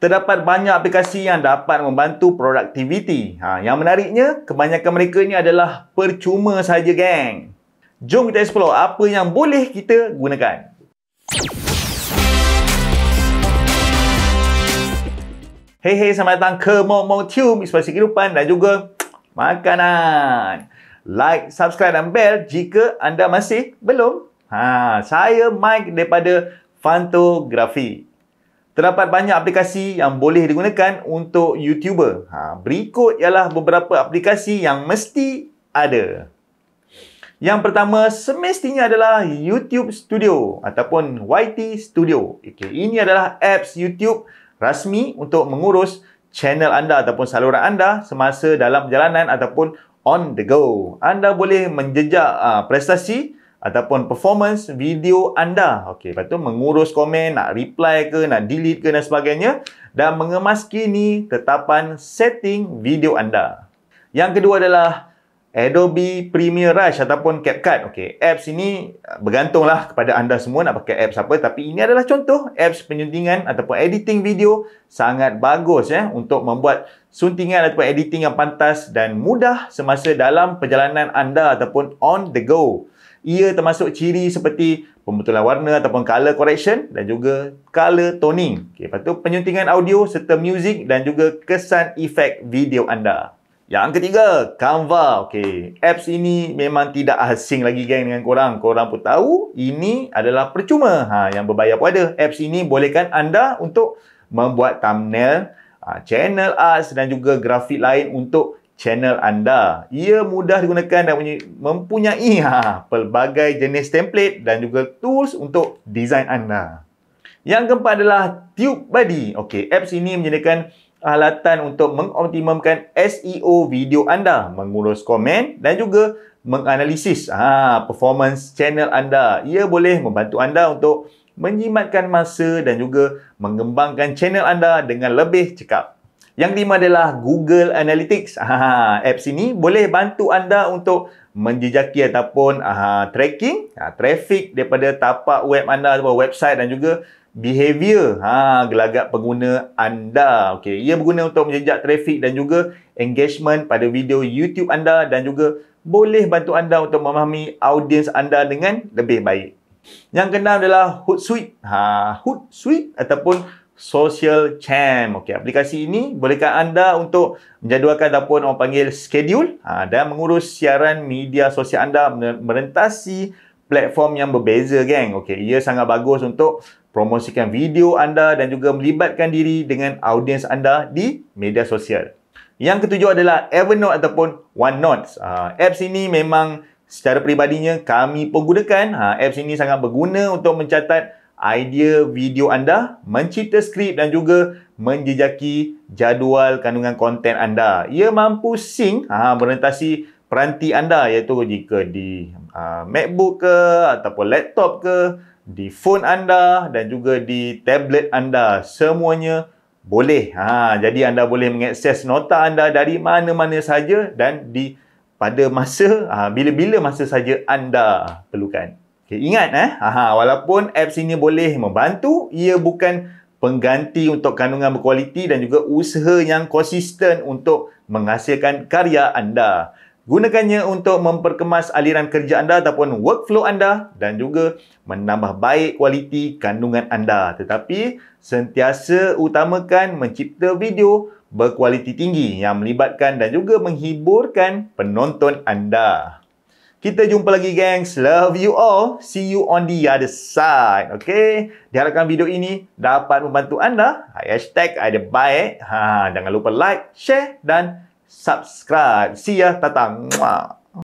Terdapat banyak aplikasi yang dapat membantu produktiviti. Ha, yang menariknya, kebanyakan mereka ini adalah percuma saja, geng. Jom kita explore apa yang boleh kita gunakan. Hey hey, selamat datang ke Mong inspirasi kehidupan dan juga makanan. Like, subscribe dan bell jika anda masih belum. Ha, saya Mike daripada Fantografi. Terdapat banyak aplikasi yang boleh digunakan untuk YouTuber. Ha, berikut ialah beberapa aplikasi yang mesti ada. Yang pertama semestinya adalah YouTube Studio ataupun YT Studio. Okay, ini adalah apps YouTube rasmi untuk mengurus channel anda ataupun saluran anda semasa dalam perjalanan ataupun on the go. Anda boleh menjejak uh, prestasi prestasi ataupun performance video anda. Okey, lepas tu mengurus komen, nak reply ke, nak delete ke dan sebagainya dan kini tetapan setting video anda. Yang kedua adalah Adobe Premiere Rush ataupun CapCut. Okey, apps ini uh, bergantunglah kepada anda semua nak pakai apps apa tapi ini adalah contoh apps penyuntingan ataupun editing video sangat bagus ya untuk membuat suntingan ataupun editing yang pantas dan mudah semasa dalam perjalanan anda ataupun on the go. Ia termasuk ciri seperti pembetulan warna ataupun color correction dan juga color toning. Okey, patut penyuntingan audio serta music dan juga kesan efek video anda. Yang ketiga, Canva. Okey, apps ini memang tidak asing lagi geng dengan korang. Korang pun tahu, ini adalah percuma. Ha, yang berbayar pun ada. Apps ini bolehkan anda untuk membuat thumbnail, ha, channel art dan juga grafik lain untuk channel anda. Ia mudah digunakan dan mempunyai ha, pelbagai jenis template dan juga tools untuk desain anda. Yang keempat adalah TubeBuddy. Okey, apps ini menyediakan alatan untuk mengoptimumkan SEO video anda, mengurus komen dan juga menganalisis ha, performance channel anda. Ia boleh membantu anda untuk menjimatkan masa dan juga mengembangkan channel anda dengan lebih cekap. Yang lima adalah Google Analytics. Ha, apps ini boleh bantu anda untuk menjejaki ataupun ha, tracking ha, traffic daripada tapak web anda ataupun website dan juga behavior ha gelagat pengguna anda okay, ia berguna untuk menjejak trafik dan juga engagement pada video YouTube anda dan juga boleh bantu anda untuk memahami audiens anda dengan lebih baik yang keenam adalah Hootsuite ha Hootsuite ataupun Social Champ, okay, aplikasi ini bolehkan anda untuk menjadualkan ataupun orang panggil schedule ha, dan mengurus siaran media sosial anda merentasi platform yang berbeza geng okey ia sangat bagus untuk promosikan video anda dan juga melibatkan diri dengan audiens anda di media sosial. Yang ketujuh adalah Evernote ataupun OneNote. Uh, ah, apps ini memang secara peribadinya kami pun gunakan. Uh, ah, apps ini sangat berguna untuk mencatat idea video anda, mencipta skrip dan juga menjejaki jadual kandungan konten anda. Ia mampu sync, uh, ah, merentasi peranti anda iaitu jika di uh, MacBook ke ataupun laptop ke di phone anda dan juga di tablet anda semuanya boleh. Ha jadi anda boleh mengakses nota anda dari mana-mana saja dan di pada masa ha, bila-bila masa saja anda perlukan. Okay, ingat eh ha walaupun apps ini boleh membantu ia bukan pengganti untuk kandungan berkualiti dan juga usaha yang konsisten untuk menghasilkan karya anda. Gunakannya untuk memperkemas aliran kerja anda ataupun workflow anda dan juga menambah baik kualiti kandungan anda. Tetapi sentiasa utamakan mencipta video berkualiti tinggi yang melibatkan dan juga menghiburkan penonton anda. Kita jumpa lagi gengs. Love you all. See you on the other side. Okay. Diharapkan video ini dapat membantu anda. Hashtag ada baik. Ha, jangan lupa like, share dan subscribe subscribe. See ya, tatang. Mwah.